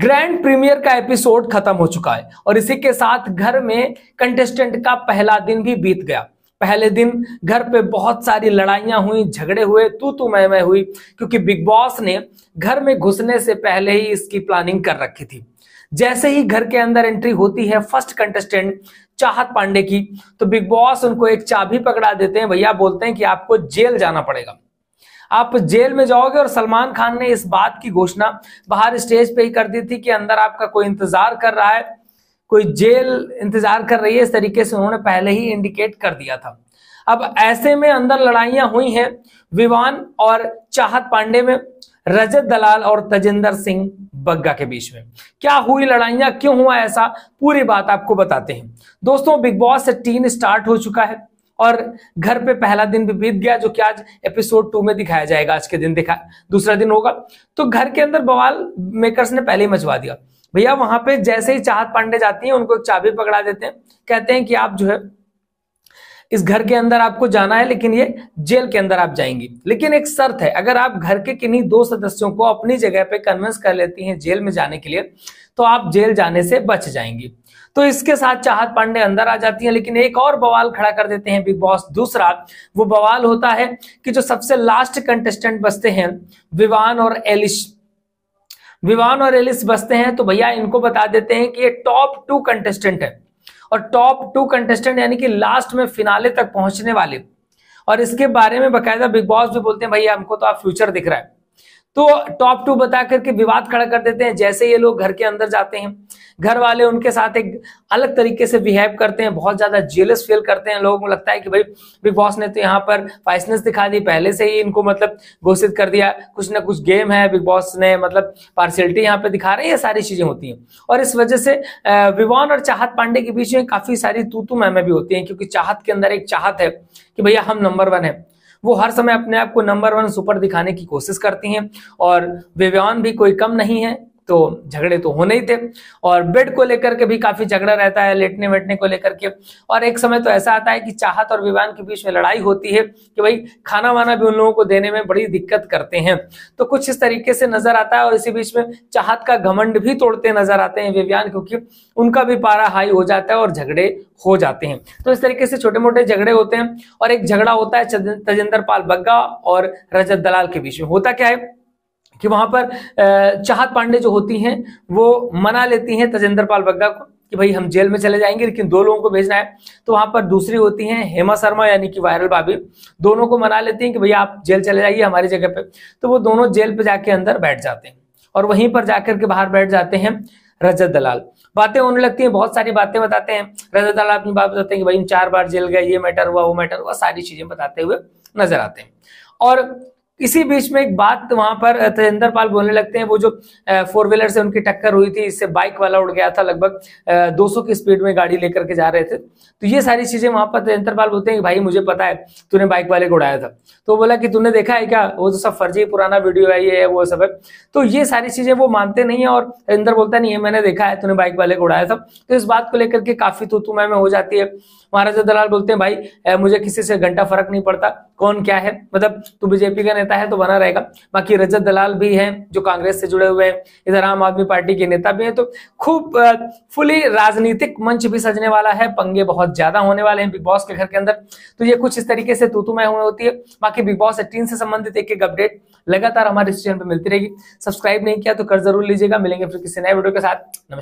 grand premiere का episode खत्म हो चुका है और इसी के साथ घर में कंटेस्टेंट का पहला दिन भी बीत गया पहले दिन घर पे बहुत सारी लड़ाइयां हुई झगड़े हुए तू तू मैं मैं हुई क्योंकि बिग बॉस ने घर में घुसने से पहले ही इसकी प्लानिंग कर रखी थी जैसे ही घर के अंदर एंट्री होती है फर्स्ट कंटेस्टेंट चाहत पांडे की तो बिग बॉस उनको एक चाबी पकड़ा देते हैं भैया बोलते हैं कि आपको जेल जाना पड़ेगा आप जेल में जाओगे और सलमान खान ने इस बात की घोषणा बाहर स्टेज पे ही कर दी थी कि अंदर आपका कोई इंतजार कर रहा है कोई जेल इंतजार कर रही है इस तरीके से उन्होंने पहले ही इंडिकेट कर दिया था अब ऐसे में अंदर लड़ाइयां हुई हैं विवान और चाहत पांडे में रजत दलाल और तजेंद्र सिंह बग्गा के बीच में क्या हुई लड़ाइयां क्यों हुआ ऐसा पूरी बात आपको बताते हैं दोस्तों बिग बॉस से टीन स्टार्ट हो चुका है और घर पे पहला दिन भी बीत गया जो कि आज एपिसोड टू में दिखाया जाएगा आज के दिन दिखा दूसरा दिन होगा तो घर के अंदर बवाल मेकर्स ने पहले ही मचवा दिया भैया वहां पे जैसे ही चाहत पांडे जाती हैं उनको एक चाबी पकड़ा देते हैं कहते हैं कि आप जो है इस घर के अंदर आपको जाना है लेकिन ये जेल के अंदर आप जाएंगी लेकिन एक शर्त है अगर आप घर के किन्हीं दो सदस्यों को अपनी जगह पे कन्विंस कर लेती हैं जेल में जाने के लिए तो आप जेल जाने से बच जाएंगी तो इसके साथ चाहत पांडे अंदर आ जाती हैं लेकिन एक और बवाल खड़ा कर देते हैं बिग बॉस दूसरा वो बवाल होता है कि जो सबसे लास्ट कंटेस्टेंट बसते हैं विवान और एलिश विवान और एलिस बसते हैं तो भैया इनको बता देते हैं कि ये टॉप टू कंटेस्टेंट है और टॉप टू कंटेस्टेंट यानी कि लास्ट में फिनाले तक पहुंचने वाले और इसके बारे में बकायदा बिग बॉस भी बोलते हैं भैया हमको तो आप फ्यूचर दिख रहा है तो टॉप टू बता करके विवाद खड़ा कर देते हैं जैसे ये लोग घर के अंदर जाते हैं घर वाले उनके साथ एक अलग तरीके से बिहेव करते हैं बहुत ज़्यादा जेलस फील करते हैं लोगों को लगता है कि भाई बिग बॉस ने तो यहाँ पर फाइसनेस दिखा दी पहले से ही इनको मतलब घोषित कर दिया कुछ ना कुछ गेम है बिग बॉस ने मतलब पार्सलिटी यहाँ पे दिखा रहे हैं ये सारी चीज़ें होती हैं और इस वजह से विवान और चाहत पांडे के बीच में काफ़ी सारी तू तू मैमें भी होती हैं क्योंकि चाहत के अंदर एक चाहत है कि भैया हम नंबर वन है वो हर समय अपने आप को नंबर वन सुपर दिखाने की कोशिश करती हैं और विवान भी कोई कम नहीं है तो झगड़े तो होने ही थे और बेड को लेकर के भी काफी झगड़ा रहता है लेटने बैठने को लेकर के और एक समय तो ऐसा आता है कि चाहत और विवान के बीच में लड़ाई होती है कि भाई खाना वाना भी उन लोगों को देने में बड़ी दिक्कत करते हैं तो कुछ इस तरीके से नजर आता है और इसी बीच में चाहत का घमंड भी तोड़ते नजर आते हैं विव्यान क्योंकि उनका भी पारा हाई हो जाता है और झगड़े हो जाते हैं तो इस तरीके से छोटे मोटे झगड़े होते हैं और एक झगड़ा होता है तजेंद्र पाल बग्गा और रजत दलाल के बीच में होता क्या है कि वहां पर चाहत पांडे जो होती हैं वो मना लेती हैं तजेंद्र पाल बग्गा को कि भाई हम जेल में चले जाएंगे लेकिन दो लोगों को भेजना है तो वहां पर दूसरी होती हैं हेमा शर्मा यानी कि वायरल भाभी दोनों को मना लेती हैं कि भैया आप जेल चले जाइए हमारी जगह पे तो वो दोनों जेल पे जाके अंदर बैठ जाते हैं और वहीं पर जाकर के बाहर बैठ जाते हैं रजत दलाल बातें होने लगती हैं बहुत सारी बातें बताते हैं रजत दलाल अपनी बात बताते हैं कि भाई हम चार बार जेल गए ये मैटर हुआ वो मैटर हुआ सारी चीजें बताते हुए नजर आते हैं और इसी बीच में एक बात वहां पर तेजेंद्र पाल बोलने लगते हैं वो जो फोर व्हीलर से उनकी टक्कर हुई थी इससे बाइक वाला उड़ गया था लगभग 200 की स्पीड में गाड़ी लेकर के जा रहे थे तो ये सारी चीजें वहां पर तेजेंद्र पाल बोलते हैं कि भाई मुझे पता है तूने बाइक वाले को उड़ाया था तो बोला कि तूने देखा है क्या वो तो सब फर्जी पुराना वीडियो है ये है वो सब है तो ये सारी चीजें वो मानते नहीं है और तेजेंद्र बोलता नहीं है मैंने देखा है तूने बाइक वाले को उड़ाया था तो इस बात को लेकर के काफी तो तुम्हें हो जाती है महाराजा दलाल बोलते हैं भाई मुझे किसी से घंटा फर्क नहीं पड़ता कौन क्या है मतलब तू बीजेपी का नेता है तो बना रहेगा बाकी रजत दलाल भी हैं जो कांग्रेस से जुड़े हुए हैं इधर आम आदमी पार्टी के नेता भी हैं तो खूब फुली राजनीतिक मंच भी सजने वाला है पंगे बहुत ज्यादा होने वाले हैं बिग बॉस के घर के अंदर तो ये कुछ इस तरीके से तू तुम्हें हुए होती है बाकी बिग बॉस एटीन से संबंधित एक एक अपडेट लगातार हमारे इस चैनल पर मिलती रहेगी सब्सक्राइब नहीं किया तो कर जरूर लीजिएगा मिलेंगे फिर किसी नए वीडियो के साथ नमस्कार